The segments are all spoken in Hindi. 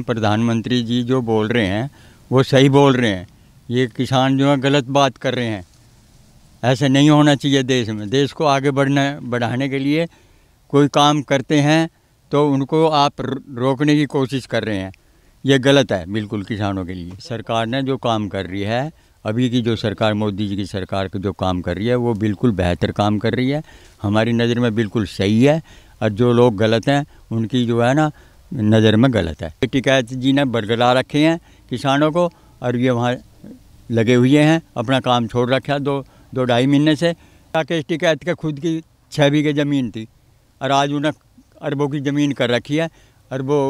प्रधानमंत्री जी जो बोल रहे हैं वो सही बोल रहे हैं ये किसान जो है गलत बात कर रहे हैं ऐसे नहीं होना चाहिए देश में देश को आगे बढ़ने बढ़ाने के लिए कोई काम करते हैं तो उनको आप रोकने की कोशिश कर रहे हैं ये गलत है बिल्कुल किसानों के लिए सरकार ने जो काम कर रही है अभी की जो सरकार मोदी जी की सरकार की जो काम कर रही है वो बिल्कुल बेहतर काम कर रही है हमारी नज़र में बिल्कुल सही है और जो लोग गलत हैं उनकी जो है ना नज़र में गलत है टिकायत जी ने बरकरार रखे हैं किसानों को और ये वहाँ लगे हुए हैं अपना काम छोड़ रखा दो दो ढाई महीने से राकेश टिकायत के खुद की छः बीघे ज़मीन थी और आज उन्हें अरबों की ज़मीन कर रखी है अरबों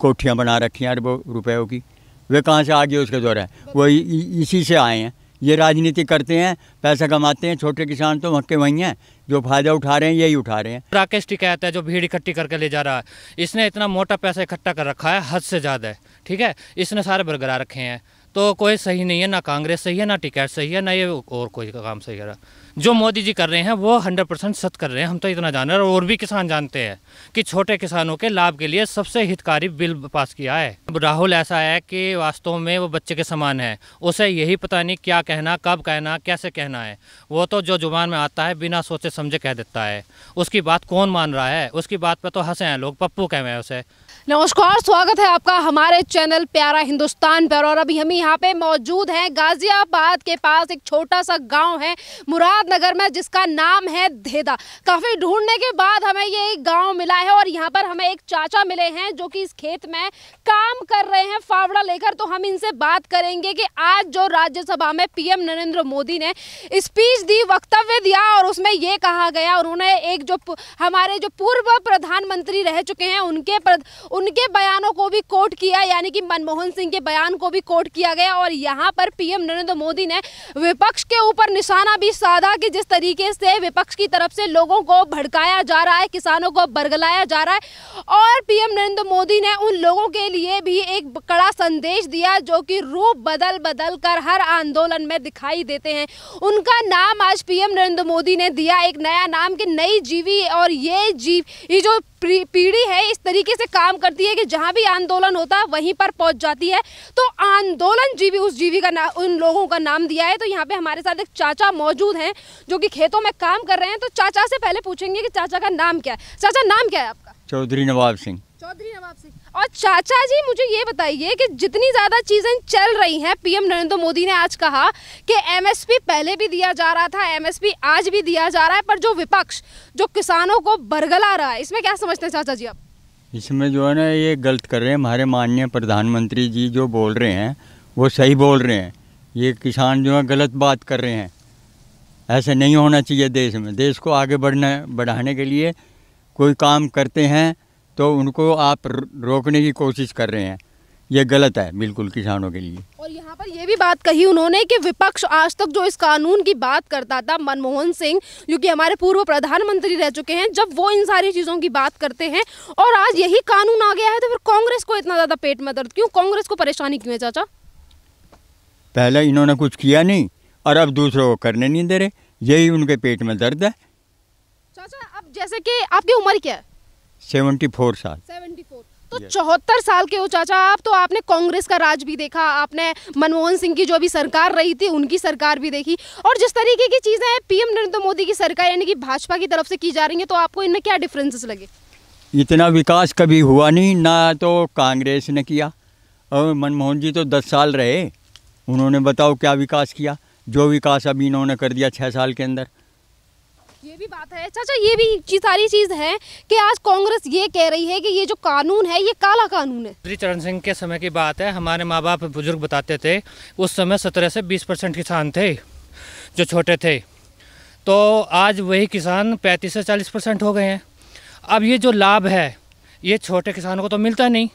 कोठियाँ बना रखी हैं अरबों रुपयों की वे कहाँ से आ गए उसके द्वारा वो इसी से आए हैं ये राजनीति करते हैं पैसा कमाते हैं छोटे किसान तो मक्के वहीं हैं जो फायदा उठा रहे हैं यही उठा रहे हैं राकेश टिकायत है जो भीड़ इकट्ठी करके ले जा रहा है इसने इतना मोटा पैसा इकट्ठा कर रखा है हद से ज़्यादा है ठीक है इसने सारे बरगरा रखे हैं तो कोई सही नहीं है ना कांग्रेस सही है ना टिकैत सही है ना ये और कोई काम सही है जो मोदी जी कर रहे हैं वो हंड्रेड परसेंट सत्य कर रहे हैं हम तो इतना जान रहे हैं और भी किसान जानते हैं कि छोटे किसानों के लाभ के लिए सबसे हितकारी बिल पास किया है राहुल ऐसा है कि वास्तव में वो बच्चे के समान है उसे यही पता नहीं क्या कहना कब कहना कैसे कहना है वो तो जो जुबान में आता है बिना सोचे समझे कह देता है उसकी बात कौन मान रहा है उसकी बात पर तो हंसे हैं लोग पप्पू रहे हैं उसे नमस्कार स्वागत है आपका हमारे चैनल प्यारा हिंदुस्तान पर और अभी हम यहाँ पे मौजूद हैं गाजियाबाद के पास एक छोटा सा गांव है मुराद प्रसाद नगर में जिसका नाम है धेदा काफ़ी ढूंढने के बाद हमें ये एक गांव मिला है और यहाँ पर हमें एक चाचा मिले हैं जो कि इस खेत में काम कर रहे हैं फावड़ा लेकर तो हम इनसे बात करेंगे कि आज जो राज्यसभा में पीएम नरेंद्र मोदी ने स्पीच दी वक्तव्य दिया और उसमें ये कहा गया उन्होंने एक जो हमारे जो पूर्व प्रधानमंत्री रह चुके हैं उनके प्र, उनके बयानों को भी कोट किया यानी कि मनमोहन सिंह के बयान को भी कोट किया गया और यहाँ पर पीएम नरेंद्र मोदी ने विपक्ष के ऊपर निशाना भी साधा कहा कि जिस तरीके से विपक्ष की तरफ से लोगों को भड़काया जा रहा है किसानों को बरगलाया जा रहा है और पीएम नरेंद्र मोदी ने उन लोगों के लिए भी एक कड़ा संदेश दिया जो कि रूप बदल बदल कर हर आंदोलन में दिखाई देते हैं उनका नाम आज पीएम नरेंद्र मोदी ने दिया एक नया नाम कि नई जीवी और ये जीव ये जो पीढ़ी है इस तरीके से काम करती है कि जहाँ भी आंदोलन होता है वहीं पर पहुँच जाती है तो आंदोलन जीवी उस जीवी का उन लोगों का नाम दिया है तो यहाँ पे हमारे साथ एक चाचा मौजूद हैं जो कि खेतों में काम कर रहे हैं तो चाचा से पहले पूछेंगे कि चाचा का नाम क्या है चाचा नाम क्या है आपका चौधरी नवाब सिंह चौधरी नवाब सिंह और चाचा जी मुझे ये बताइए कि जितनी ज़्यादा चीज़ें चल रही हैं पीएम नरेंद्र मोदी ने आज कहा कि एमएसपी पहले भी दिया जा रहा था एमएसपी आज भी दिया जा रहा है पर जो विपक्ष जो किसानों को बरगला रहा है इसमें क्या समझते हैं चाचा जी आप इसमें जो है ना ये गलत कर रहे हैं हमारे माननीय प्रधानमंत्री जी जो बोल रहे हैं वो सही बोल रहे हैं ये किसान जो है गलत बात कर रहे हैं ऐसे नहीं होना चाहिए देश में देश को आगे बढ़ना बढ़ाने के लिए कोई काम करते हैं तो उनको आप रोकने की कोशिश कर रहे हैं ये गलत है बिल्कुल किसानों के लिए और यहाँ पर ये भी बात कही उन्होंने कि विपक्ष आज तक जो इस कानून की बात करता था मनमोहन सिंह जो कि हमारे पूर्व प्रधानमंत्री रह चुके हैं जब वो इन सारी चीज़ों की बात करते हैं और आज यही कानून आ गया है तो फिर कांग्रेस को इतना ज़्यादा पेट में दर्द क्यों कांग्रेस को परेशानी क्यों है चाचा पहले इन्होंने कुछ किया नहीं और अब दूसरों को करने नहीं दे रहे यही उनके पेट में दर्द है चाचा अब जैसे की आपकी उम्र क्या है सेवेंटी फोर साल सेवेंटी फोर तो चौहत्तर साल के हो चाचा आप तो आपने कांग्रेस का राज भी देखा आपने मनमोहन सिंह की जो भी सरकार रही थी उनकी सरकार भी देखी और जिस तरीके की चीज़ें हैं पीएम नरेंद्र मोदी की सरकार यानी कि भाजपा की तरफ से की जा रही है तो आपको इनमें क्या डिफरेंसेस लगे इतना विकास कभी हुआ नहीं ना तो कांग्रेस ने किया और मनमोहन जी तो दस साल रहे उन्होंने बताओ क्या विकास किया जो विकास अभी इन्होंने कर दिया छः साल के अंदर भी बात है चाचा ये भी चीज सारी चीज है कि आज कांग्रेस ये कह रही है कि ये जो कानून है ये काला कानून है श्री चरण सिंह के समय की बात है हमारे माँ बाप बुजुर्ग बताते थे उस समय सत्रह से बीस परसेंट किसान थे जो छोटे थे तो आज वही किसान पैंतीस से चालीस परसेंट हो गए हैं अब ये जो लाभ है ये छोटे किसानों को तो मिलता नहीं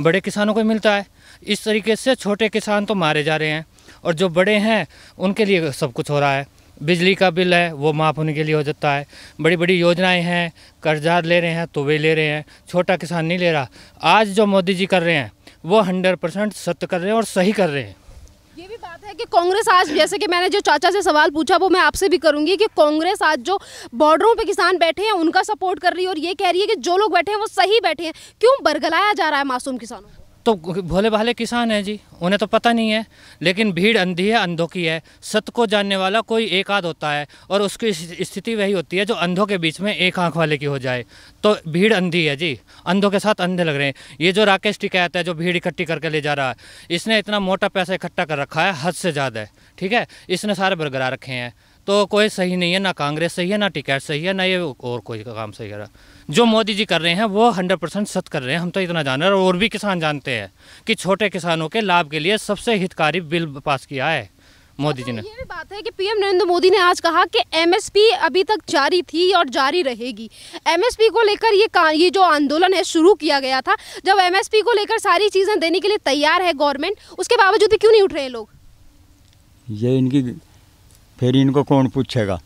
बड़े किसानों को मिलता है इस तरीके से छोटे किसान तो मारे जा रहे हैं और जो बड़े हैं उनके लिए सब कुछ हो रहा है बिजली का बिल है वो माफ़ होने के लिए हो जाता है बड़ी बड़ी योजनाएं हैं कर्जा ले रहे हैं तो वे ले रहे हैं छोटा किसान नहीं ले रहा आज जो मोदी जी कर रहे हैं वो हंड्रेड परसेंट सत्य कर रहे हैं और सही कर रहे हैं ये भी बात है कि कांग्रेस आज जैसे कि मैंने जो चाचा से सवाल पूछा वो मैं आपसे भी करूंगी कि कांग्रेस आज जो बॉर्डरों पे किसान बैठे हैं उनका सपोर्ट कर रही है और ये कह रही है कि जो लोग बैठे हैं वो सही बैठे हैं क्यों बरगलाया जा रहा है मासूम किसानों तो भोले भाले किसान हैं जी उन्हें तो पता नहीं है लेकिन भीड़ अंधी है अंधों की है सत्य को जानने वाला कोई एक आध होता है और उसकी स्थिति वही होती है जो अंधों के बीच में एक आंख वाले की हो जाए तो भीड़ अंधी है जी अंधों के साथ अंधे लग रहे हैं ये जो राकेश टिकायत है जो भीड़ इकट्ठी करके ले जा रहा है इसने इतना मोटा पैसा इकट्ठा कर रखा है हद से ज़्यादा है ठीक है इसने सारे बरगरा रखे हैं तो कोई सही नहीं है ना कांग्रेस सही है ना टिकट सही है ना ये और कोई काम सही कर जो मोदी जी कर रहे हैं वो हंड्रेड परसेंट सत कर रहे हैं हम तो इतना जान रहे हैं और भी किसान जानते हैं कि छोटे किसानों के लाभ के लिए सबसे हितकारी बिल पास किया है मोदी जी अच्छा, ने ये भी बात है कि पीएम नरेंद्र मोदी ने आज कहा कि एमएसपी अभी तक जारी थी और जारी रहेगी एमएसपी को लेकर ये ये जो आंदोलन है शुरू किया गया था जब एमएसपी को लेकर सारी चीज़ें देने के लिए तैयार है गवर्नमेंट उसके बावजूद भी क्यों नहीं उठ रहे लोग ये इनकी फिर इनको कौन पूछेगा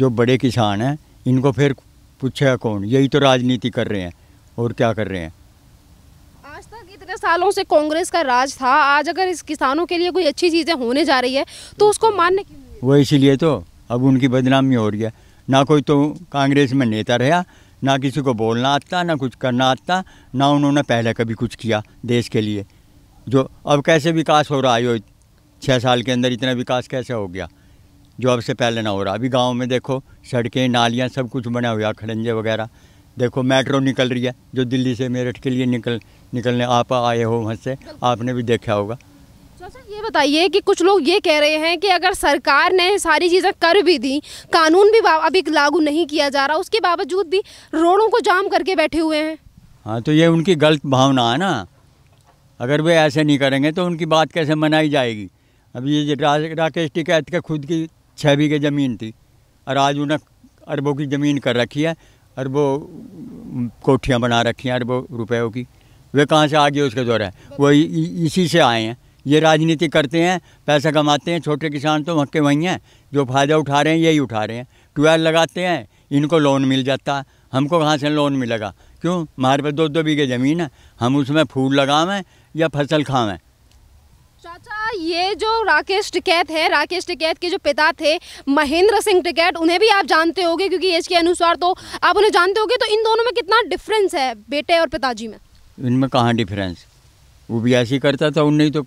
जो बड़े किसान हैं इनको फिर पूछेगा कौन यही तो राजनीति कर रहे हैं और क्या कर रहे हैं आज तक इतने सालों से कांग्रेस का राज था आज अगर इस किसानों के लिए कोई अच्छी चीज़ें होने जा रही है तो उसको मानने वो इसीलिए तो अब उनकी बदनामी हो रही है ना कोई तो कांग्रेस में नेता रहा ना किसी को बोलना आता ना कुछ करना आता ना उन्होंने पहले कभी कुछ किया देश के लिए जो अब कैसे विकास हो रहा है छः साल के अंदर इतना विकास कैसे हो गया जो अब से पहले ना हो रहा अभी गाँव में देखो सड़कें नालियाँ सब कुछ बना हुआ खड़ंजे वगैरह देखो मेट्रो निकल रही है जो दिल्ली से मेरठ के लिए निकल निकलने आप आए हो वहाँ से आपने भी देखा होगा सर ये बताइए कि कुछ लोग ये कह रहे हैं कि अगर सरकार ने सारी चीज़ें कर भी दी कानून भी अभी लागू नहीं किया जा रहा उसके बावजूद भी रोडों को जाम करके बैठे हुए हैं हाँ तो ये उनकी गलत भावना है ना अगर वे ऐसे नहीं करेंगे तो उनकी बात कैसे मनाई जाएगी अभी ये राकेश टिकैत के खुद की छः बीघे ज़मीन थी और आज उन्हें अरबों की ज़मीन कर रखी है अरबों कोठियाँ बना रखी हैं अरबों रुपयों की वे कहाँ से आ गए उसके द्वारा वो इसी से आए हैं ये राजनीति करते हैं पैसा कमाते हैं छोटे किसान तो मक्के वहीं हैं जो फ़ायदा उठा रहे हैं यही उठा रहे हैं ट्वेल लगाते हैं इनको लोन मिल जाता है हमको कहाँ से लोन मिलेगा क्यों हमारे पास दो दो बीघे ज़मीन है हम उसमें फूल लगावें या फसल खावें चाचा ये जो राकेश टिकैत है राकेश टिकैत के जो पिता थे महेंद्र सिंह टिकैत उन्हें भी आप जानते होंगे क्योंकि एज के अनुसार तो आप उन्हें जानते होंगे तो इन दोनों में कितना डिफरेंस है बेटे और पिताजी में इनमें कहाँ डिफरेंस वो भी ऐसे ही करता था उनने तो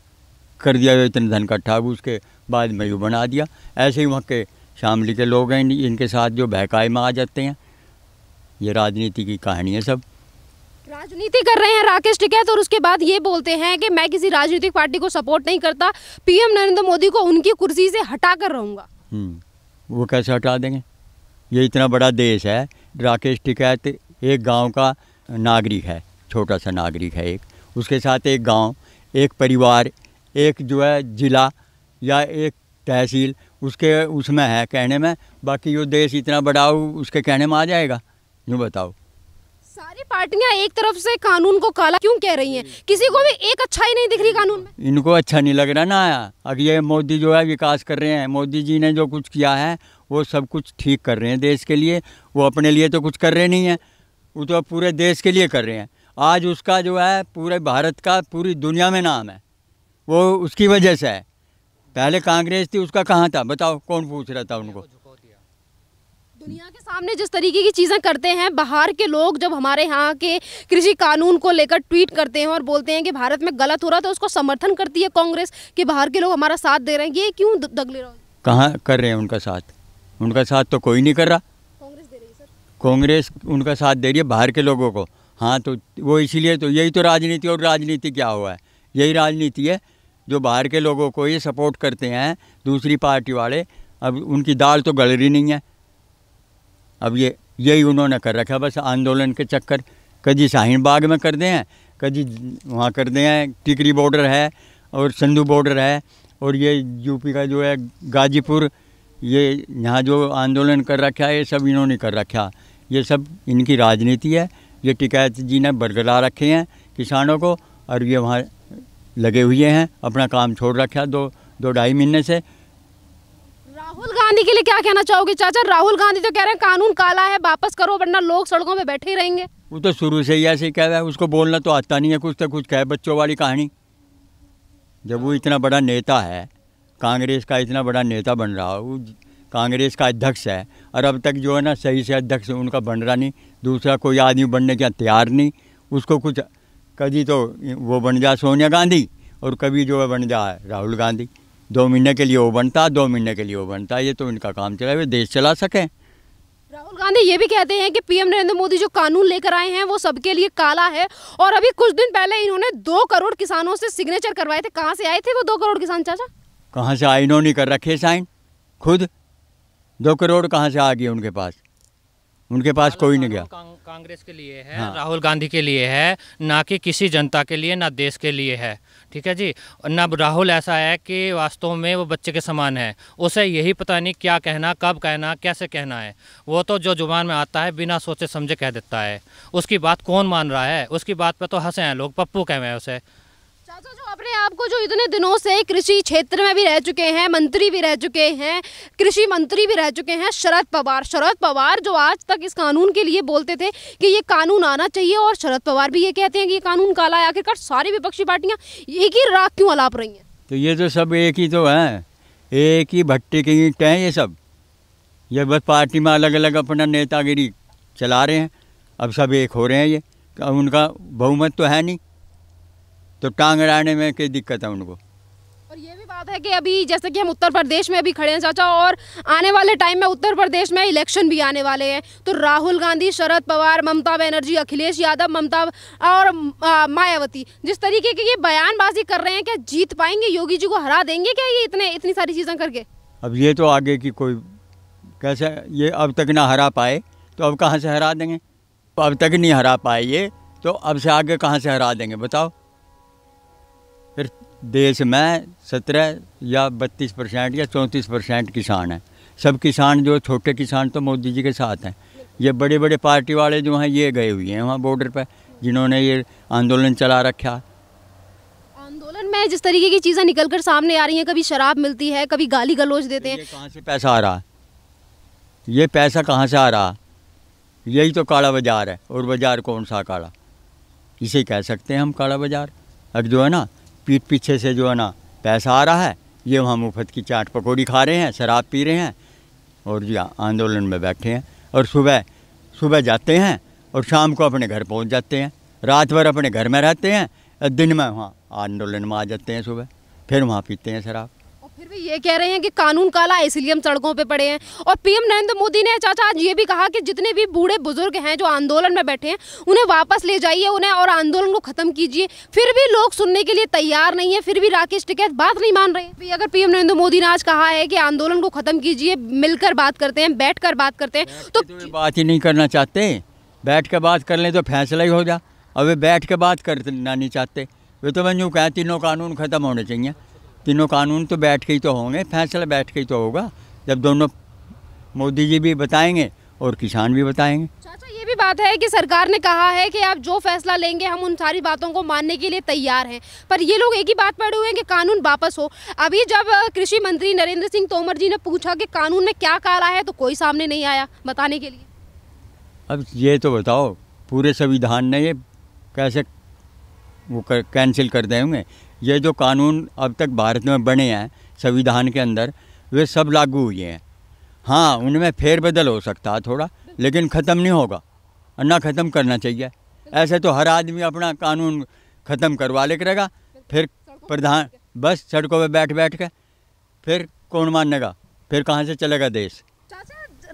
कर दिया इतने धन इकट्ठा उसके बाद में बना दिया ऐसे ही वहाँ के शामली के लोग हैं इनके साथ जो बहकाए में आ जाते हैं ये राजनीति की कहानी है सब राजनीति कर रहे हैं राकेश टिकैत और उसके बाद ये बोलते हैं कि मैं किसी राजनीतिक पार्टी को सपोर्ट नहीं करता पीएम नरेंद्र मोदी को उनकी कुर्सी से हटा कर रहूँगा हम्म, वो कैसे हटा देंगे ये इतना बड़ा देश है राकेश टिकैत एक गांव का नागरिक है छोटा सा नागरिक है एक उसके साथ एक गांव, एक परिवार एक जो है ज़िला या एक तहसील उसके उसमें है कहने में बाकी जो देश इतना बड़ा हो उसके कहने में आ जाएगा यूँ बताओ सारी पार्टियां एक तरफ से कानून को काला क्यों कह रही हैं किसी को भी एक अच्छा ही नहीं दिख रही कानून में इनको अच्छा नहीं लग रहा ना आया अब ये मोदी जो है विकास कर रहे हैं मोदी जी ने जो कुछ किया है वो सब कुछ ठीक कर रहे हैं देश के लिए वो अपने लिए तो कुछ कर रहे नहीं है वो तो पूरे देश के लिए कर रहे हैं आज उसका जो है पूरे भारत का पूरी दुनिया में नाम है वो उसकी वजह से है पहले कांग्रेस थी उसका कहाँ था बताओ कौन पूछ रहा था उनको दुनिया के सामने जिस तरीके की चीज़ें करते हैं बाहर के लोग जब हमारे यहाँ के कृषि कानून को लेकर ट्वीट करते हैं और बोलते हैं कि भारत में गलत हो रहा तो उसको समर्थन करती है कांग्रेस कि बाहर के लोग हमारा साथ दे रहे हैं ये क्यों दगले रहा कहाँ कर रहे हैं उनका साथ उनका साथ तो कोई नहीं कर रहा कांग्रेस दे रही है सर कांग्रेस उनका साथ दे रही है बाहर के लोगों को हाँ तो वो इसीलिए तो यही तो राजनीति और राजनीति क्या हुआ है यही राजनीति है जो बाहर के लोगों को ये सपोर्ट करते हैं दूसरी पार्टी वाले अब उनकी दाल तो गल रही नहीं है अब ये यही उन्होंने कर रखा बस आंदोलन के चक्कर कभी शाहीन बाग में कर दें हैं कभी वहाँ कर दें हैं टिकरी बॉर्डर है और संधु बॉर्डर है और ये यूपी का जो है गाजीपुर ये यहाँ जो आंदोलन कर रखा है ये सब इन्होंने कर रखा ये सब इनकी राजनीति है ये टिकैत जी ने बरगला रखे हैं किसानों को और ये वहाँ लगे हुए हैं अपना काम छोड़ रखा दो दो ढाई महीने से गांधी के लिए क्या कहना चाहोगे चाचा राहुल गांधी तो कह रहे हैं कानून काला है वापस करो वरना लोग सड़कों पे बैठे ही रहेंगे वो तो शुरू से ही ऐसे कह रहा है उसको बोलना तो आता नहीं है कुछ तो कुछ कहे बच्चों वाली कहानी जब वो इतना बड़ा नेता है कांग्रेस का इतना बड़ा नेता बन रहा है वो कांग्रेस का अध्यक्ष है और अब तक जो है ना सही से अध्यक्ष उनका बन रहा नहीं दूसरा कोई आदमी बनने के तैयार नहीं उसको कुछ कभी तो वो बन जा सोनिया गांधी और कभी जो है बन जा राहुल गांधी दो महीने के लिए वो बनता दो महीने के लिए वो बनता ये तो इनका काम चला वे देश चला सकें राहुल गांधी ये भी कहते हैं कि पीएम नरेंद्र मोदी जो कानून लेकर आए हैं वो सबके लिए काला है और अभी कुछ दिन पहले इन्होंने दो करोड़ किसानों से सिग्नेचर करवाए थे कहाँ से आए थे वो दो करोड़ किसान चाचा कहाँ से आए इन्होंने कर रखे साइन खुद दो करोड़ कहाँ से आ गए उनके पास उनके पास कोई नहीं गया कांग्रेस के लिए है हाँ। राहुल गांधी के लिए है ना कि किसी जनता के लिए ना देश के लिए है ठीक है जी नब राहुल ऐसा है कि वास्तव में वो बच्चे के समान है उसे यही पता नहीं क्या कहना कब कहना कैसे कहना है वो तो जो जुबान में आता है बिना सोचे समझे कह देता है उसकी बात कौन मान रहा है उसकी बात पर तो हंसे हैं लोग पप्पू कह हुए हैं उसे चाचा जो अपने आप को जो इतने दिनों से कृषि क्षेत्र में भी रह चुके हैं मंत्री भी रह चुके हैं कृषि मंत्री भी रह चुके हैं शरद पवार शरद पवार जो आज तक इस कानून के लिए बोलते थे कि ये कानून आना चाहिए और शरद पवार भी ये कहते हैं कि ये कानून काला है आखिरकार सारी विपक्षी पार्टियाँ एक ही राख क्यों अलाप रही हैं तो ये तो सब एक ही तो है एक ही भट्टी के ईट हैं ये सब ये बस पार्टी में अलग अलग अपना नेतागिरी चला रहे हैं अब सब एक हो रहे हैं ये तो उनका बहुमत तो है नहीं तो टांग अड़ाने में कोई दिक्कत है उनको और ये भी बात है कि अभी जैसे कि हम उत्तर प्रदेश में अभी खड़े हैं चाचा और आने वाले टाइम में उत्तर प्रदेश में इलेक्शन भी आने वाले हैं तो राहुल गांधी शरद पवार ममता बनर्जी अखिलेश यादव ममता और मायावती जिस तरीके की ये बयानबाजी कर रहे हैं क्या जीत पाएंगे योगी जी को हरा देंगे क्या ये इतने इतनी सारी चीज़ें करके अब ये तो आगे की कोई कैसे ये अब तक ना हरा पाए तो अब कहाँ से हरा देंगे अब तक नहीं हरा पाए ये तो अब से आगे कहाँ से हरा देंगे बताओ फिर देश में सत्रह या बत्तीस परसेंट या चौंतीस परसेंट किसान हैं सब किसान जो छोटे किसान तो मोदी जी के साथ हैं ये बड़े बड़े पार्टी वाले जो हैं ये गए हुए हैं वहाँ बॉर्डर पर जिन्होंने ये आंदोलन चला रखा आंदोलन में जिस तरीके की चीज़ें निकल कर सामने आ रही हैं कभी शराब मिलती है कभी गाली गलोच देते हैं कहाँ से पैसा आ रहा ये पैसा कहाँ से आ रहा यही तो काला बाजार है और बाजार कौन सा काला इसे कह सकते हैं हम काला बाजार अब जो है ना पीछे से जो है ना पैसा आ रहा है ये वहाँ मुफ्त की चाट पकौड़ी खा रहे हैं शराब पी रहे हैं और जी आंदोलन में बैठे हैं और सुबह सुबह जाते हैं और शाम को अपने घर पहुँच जाते हैं रात भर अपने घर में रहते हैं दिन में वहाँ आंदोलन में आ जाते हैं सुबह फिर वहाँ पीते हैं शराब फिर भी ये कह रहे हैं कि कानून काला इसलिए हम सड़कों पे पड़े हैं और पीएम नरेंद्र मोदी ने चाचा आज ये भी कहा कि जितने भी बूढ़े बुजुर्ग हैं जो आंदोलन में बैठे हैं उन्हें वापस ले जाइए उन्हें और आंदोलन को खत्म कीजिए फिर भी लोग सुनने के लिए तैयार नहीं है फिर भी राकेश टिकैत बात नहीं मान रहे अगर पीएम नरेंद्र मोदी ने आज कहा है कि आंदोलन को खत्म कीजिए मिलकर बात करते हैं बैठ कर बात करते हैं तो, तो बात ही नहीं करना चाहते बैठ कर बात कर ले तो फैसला ही हो जा अब वे बैठ के बात करना नहीं चाहते वे तो मैं यूँ कहती तीनों कानून खत्म होने चाहिए तीनों कानून तो बैठ के ही तो होंगे फैसला बैठ के ही तो होगा जब दोनों मोदी जी भी बताएंगे और किसान भी बताएंगे चाचा ये भी बात है कि सरकार ने कहा है कि आप जो फैसला लेंगे हम उन सारी बातों को मानने के लिए तैयार हैं पर ये लोग एक ही बात पड़े हुए हैं कि कानून वापस हो अभी जब कृषि मंत्री नरेंद्र सिंह तोमर जी ने पूछा कि कानून में क्या काला है तो कोई सामने नहीं आया बताने के लिए अब ये तो बताओ पूरे संविधान ने ये कैसे वो कैंसिल कर देंगे ये जो कानून अब तक भारत में बने हैं संविधान के अंदर वे सब लागू हुए हैं हाँ उनमें फेरबदल हो सकता है थोड़ा लेकिन ख़त्म नहीं होगा ना ख़त्म करना चाहिए ऐसे तो हर आदमी अपना कानून ख़त्म करवा ले करेगा फिर प्रधान बस सड़कों पर बैठ बैठ के फिर कौन मानेगा फिर कहाँ से चलेगा देश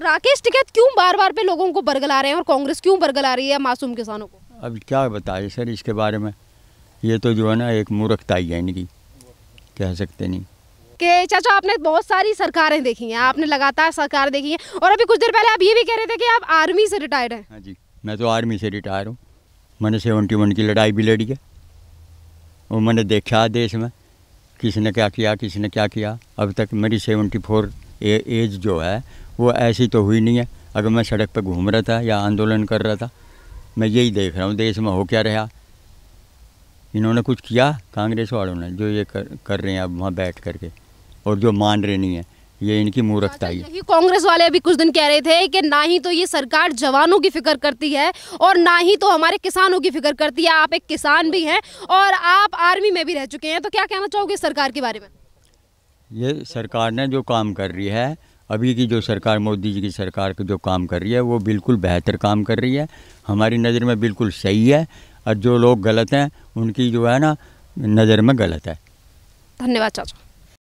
राकेश टिकैत क्यों बार बार पे लोगों को बरगला रहे हैं और कांग्रेस क्यों बरगला रही है मासूम किसानों को अब क्या बताए सर इसके बारे में ये तो जो है ना एक मूर्खता ही है इनकी कह सकते नहीं कि चाचा आपने बहुत सारी सरकारें देखी हैं आपने लगातार सरकार देखी है और अभी कुछ देर पहले आप ये भी कह रहे थे कि आप आर्मी से रिटायर्ड हैं हाँ जी मैं तो आर्मी से रिटायर हूँ मैंने सेवेंटी वन की लड़ाई भी लड़ी है और मैंने देखा देश में किसने क्या किया किसने क्या किया अब तक मेरी सेवेंटी फोर एज जो है वो ऐसी तो हुई नहीं है अगर मैं सड़क पर घूम रहा था या आंदोलन कर रहा था मैं यही देख रहा हूँ देश में हो क्या रहा इन्होंने कुछ किया कांग्रेस वालों ने जो ये कर, कर रहे हैं अब वहाँ बैठ करके और जो मान रहे नहीं है ये इनकी मूर्खता ही यही कांग्रेस वाले अभी कुछ दिन कह रहे थे कि ना ही तो ये सरकार जवानों की फिक्र करती है और ना ही तो हमारे किसानों की फिक्र करती है आप एक किसान भी हैं और आप आर्मी में भी रह चुके हैं तो क्या कहना चाहोगे सरकार के बारे में ये सरकार ने जो काम कर रही है अभी की जो सरकार मोदी जी की सरकार जो काम कर रही है वो बिल्कुल बेहतर काम कर रही है हमारी नज़र में बिल्कुल सही है और जो लोग गलत हैं उनकी जो है ना नज़र में गलत है धन्यवाद चाचा